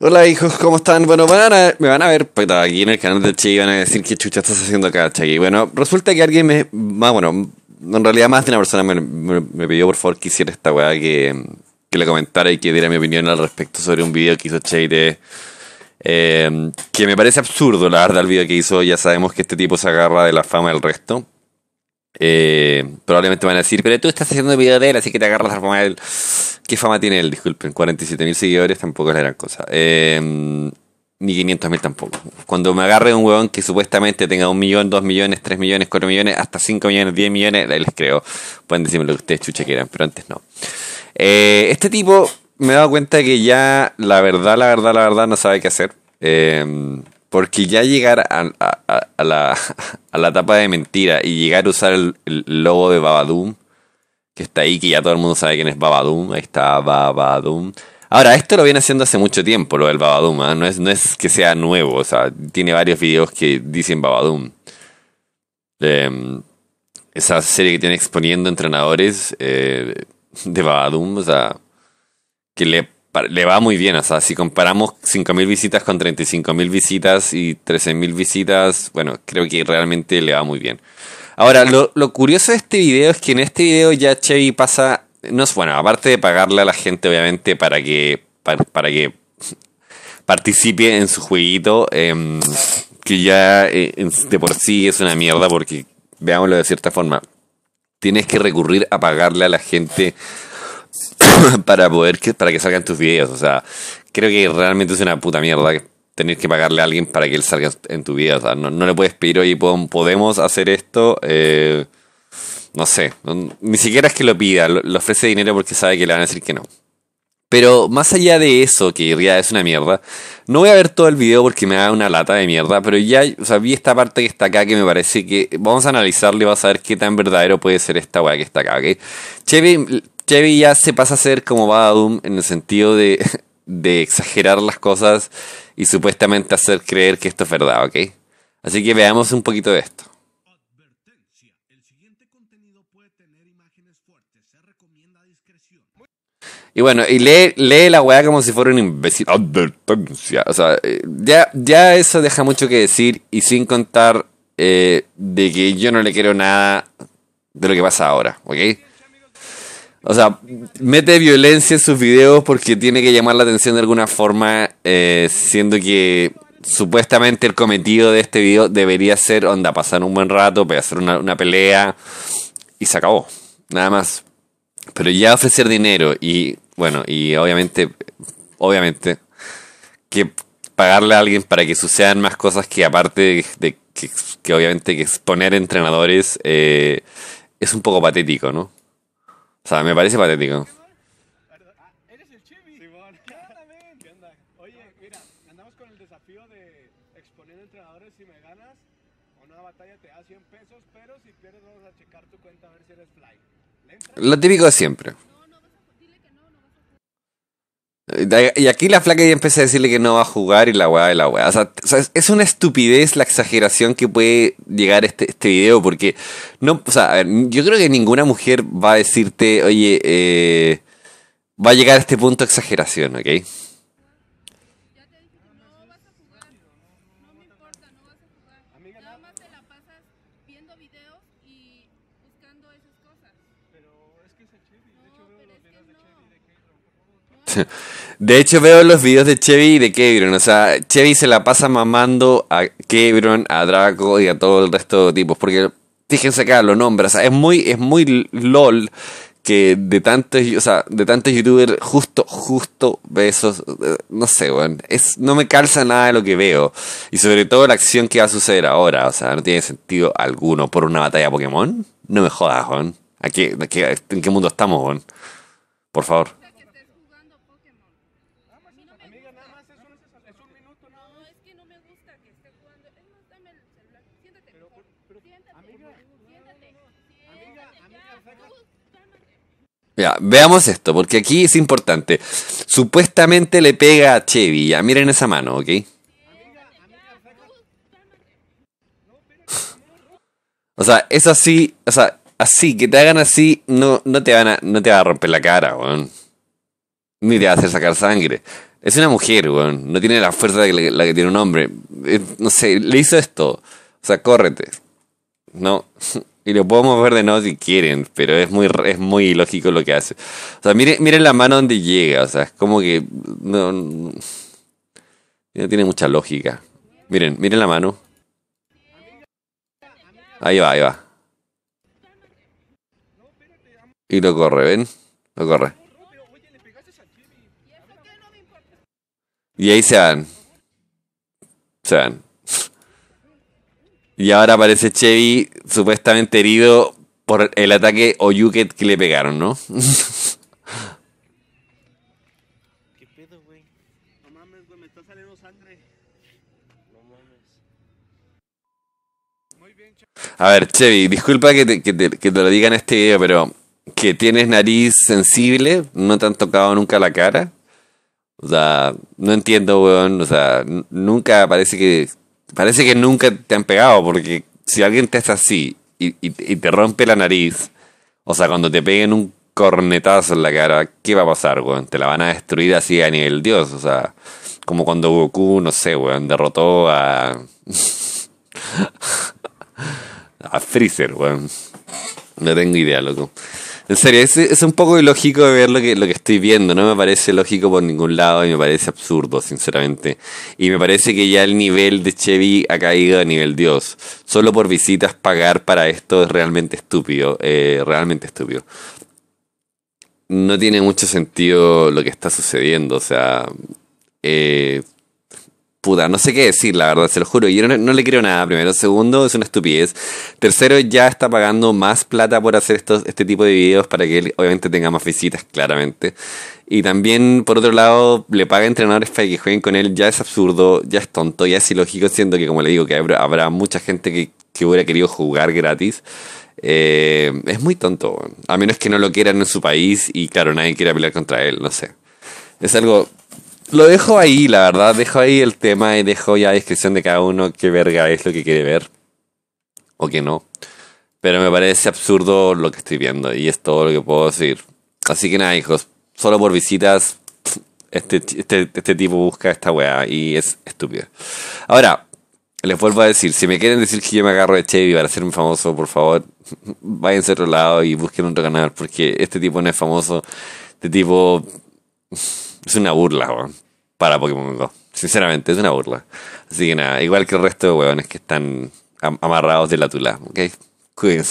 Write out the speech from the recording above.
Hola hijos, ¿cómo están? Bueno, me van a ver aquí en el canal de Che y van a decir qué chucha estás haciendo acá, Che. Bueno, resulta que alguien me... bueno, en realidad más de una persona me, pidió por favor que hiciera esta weá, que, le comentara y que diera mi opinión al respecto sobre un video que hizo Chey de... Eh, que me parece absurdo, la verdad, el video que hizo. Ya sabemos que este tipo se agarra de la fama del resto. Eh, probablemente van a decir, pero tú estás haciendo video de él, así que te agarras la fama de él. ¿Qué fama tiene él? Disculpen, 47.000 seguidores tampoco es la gran cosa. Eh, ni 500.000 tampoco. Cuando me agarre un huevón que supuestamente tenga un millón, dos millones, tres millones, cuatro millones, hasta cinco millones, diez millones, les creo. Pueden decirme lo que ustedes chucha quieran, pero antes no. Eh, este tipo me he dado cuenta que ya, la verdad, la verdad, la verdad, no sabe qué hacer. Eh, porque ya llegar a, la, a, etapa de mentira y llegar a usar el, logo de Babadoom, que está ahí, que ya todo el mundo sabe quién es Babadoom, ahí está Babadoom. Ahora, esto lo viene haciendo hace mucho tiempo, lo del Babadoom, ¿ah? no, es, no es que sea nuevo, o sea, tiene varios videos que dicen Babadoom. Em, esa serie que tiene exponiendo entrenadores eh, de Babadoom, o sea, que le le va muy bien. O sea, si comparamos 5.000 visitas con 35.000 visitas y 13.000 visitas, bueno, creo que realmente le va muy bien. Ahora, lo, curioso de este video es que en este video ya Chevy pasa, no es bueno, aparte de pagarle a la gente obviamente para que, para, que participe en su jueguito, em, que ya eh, de por sí es una mierda porque, veámoslo de cierta forma, tienes que recurrir a pagarle a la gente para poder que, para que salgan tus videos. O sea, creo que realmente es una puta mierda tener que pagarle a alguien para que él salga en tu vida. O sea, no, le puedes pedir, oye, podemos hacer esto. Eh, no sé, ni siquiera es que lo pida, lo, ofrece dinero porque sabe que le van a decir que no. Pero más allá de eso, que ya es una mierda, no voy a ver todo el video porque me da una lata de mierda, pero ya o vi esta parte que está acá que me parece que vamos a analizarle y vas a ver qué tan verdadero puede ser esta weá que está acá, ¿ok? Chevy Chevy ya se pasa a ser como Badum en el sentido de, exagerar las cosas y supuestamente hacer creer que esto es verdad, ¿ok? Así que veamos un poquito de esto. Y bueno, y lee, lee la weá como si fuera un imbécil. Advertencia. O sea, eh, ya, ya eso deja mucho que decir y sin contar eh, de que yo no le quiero nada de lo que pasa ahora, ¿ok? O sea, mete violencia en sus videos porque tiene que llamar la atención de alguna forma, eh, siendo que supuestamente el cometido de este video debería ser, onda, pasar un buen rato, hacer una, pelea y se acabó. Nada más. Pero ya ofrecer dinero y, bueno, y obviamente, obviamente, que pagarle a alguien para que sucedan más cosas que aparte de, que, obviamente que exponer entrenadores eh, es un poco patético, ¿no? me parece patético. Eres el chimich. Oye, mira, andamos con el desafío de exponer a entrenadores si me ganas o no una batalla te da 100 pesos, pero si pierdes vamos a checar tu cuenta a ver si eres fly. Lo típico siempre. Y aquí la flaca ya empieza a decirle que no va a jugar y la weá de la weá. O sea, es una estupidez la exageración que puede llegar este, este video, porque no, o sea, yo creo que ninguna mujer va a decirte, oye, eh, va a llegar a este punto exageración, ¿ok? De hecho, veo los videos de Chevy y de Kevron. O sea, Chevy se la pasa mamando a Kevron, a Draco y a todo el resto de tipos. Porque fíjense acá, los nombres O sea, es muy, es muy LOL que de tantos, o sea, de tantos youtubers, justo, justo besos, eh, no sé, weón. no me calza nada de lo que veo. Y sobre todo la acción que va a suceder ahora, o sea, no tiene sentido alguno por una batalla Pokémon. No me jodas, weón. ¿En qué mundo estamos, weón? Por favor. Ya, veamos esto, porque aquí es importante. Supuestamente le pega a Chevy. Ya, miren esa mano, ¿ok? O sea, es así, o sea, así, que te hagan así, no, no te van a, no te va a romper la cara, weón. Ni te va a hacer sacar sangre. Es una mujer, weón. No tiene la fuerza la, que tiene un hombre. Eh, no sé, le hizo esto. O sea, córrete. No. Y lo podemos ver de nuevo si quieren, pero es muy es muy lógico lo que hace. O sea, miren, miren la mano donde llega, o sea, es como que no, tiene mucha lógica. Miren, miren la mano. Ahí va, ahí va. Y lo corre, ¿ven? Lo corre. Y ahí se van. Se van. Y ahora aparece Chevy supuestamente herido por el ataque o Yuket que le pegaron, ¿no? A ver, Chevy, disculpa que te, que te lo diga en este video, pero que tienes nariz sensible, no te han tocado nunca la cara. O sea, no entiendo, weón. O sea, nunca parece que parece que nunca te han pegado, porque si alguien te hace así y, te rompe la nariz, o sea, cuando te peguen un cornetazo en la cara, ¿qué va a pasar, weón? Te la van a destruir así a nivel dios, o sea, como cuando Goku, no sé, weón, derrotó a... a Freezer, weón. No tengo idea, loco. En serio, es, un poco ilógico de ver lo que, lo que estoy viendo, no me parece lógico por ningún lado y me parece absurdo, sinceramente. Y me parece que ya el nivel de Chevy ha caído a nivel Dios. Solo por visitas pagar para esto es realmente estúpido, eh, realmente estúpido. No tiene mucho sentido lo que está sucediendo, o sea... Eh, no sé qué decir, la verdad, se lo juro. Yo no, le quiero nada, primero. Segundo, es una estupidez. Tercero, ya está pagando más plata por hacer estos, este tipo de videos para que él obviamente tenga más visitas, claramente. Y también, por otro lado, le paga a entrenadores para que jueguen con él. Ya es absurdo, ya es tonto, ya es ilógico, siendo que, como le digo, que habrá, mucha gente que, hubiera querido jugar gratis. Eh, es muy tonto, a menos que no lo quieran en su país y claro, nadie quiera pelear contra él, no sé. Es algo lo dejo ahí, la verdad. Dejo ahí el tema y dejo ya la descripción de cada uno qué verga es lo que quiere ver o que no. Pero me parece absurdo lo que estoy viendo y es todo lo que puedo decir. Así que nada, hijos, solo por visitas este, este, este tipo busca esta weá y es estúpido. Ahora, les vuelvo a decir, si me quieren decir que yo me agarro de Chevy para ser un famoso, por favor, váyanse a otro lado y busquen otro canal porque este tipo no es famoso. Este tipo es una burla, weón. Para Pokémon Go. Sinceramente, es una burla. Así que nada, igual que el resto de weones que están amarrados de la tula, ¿ok? Cuídense.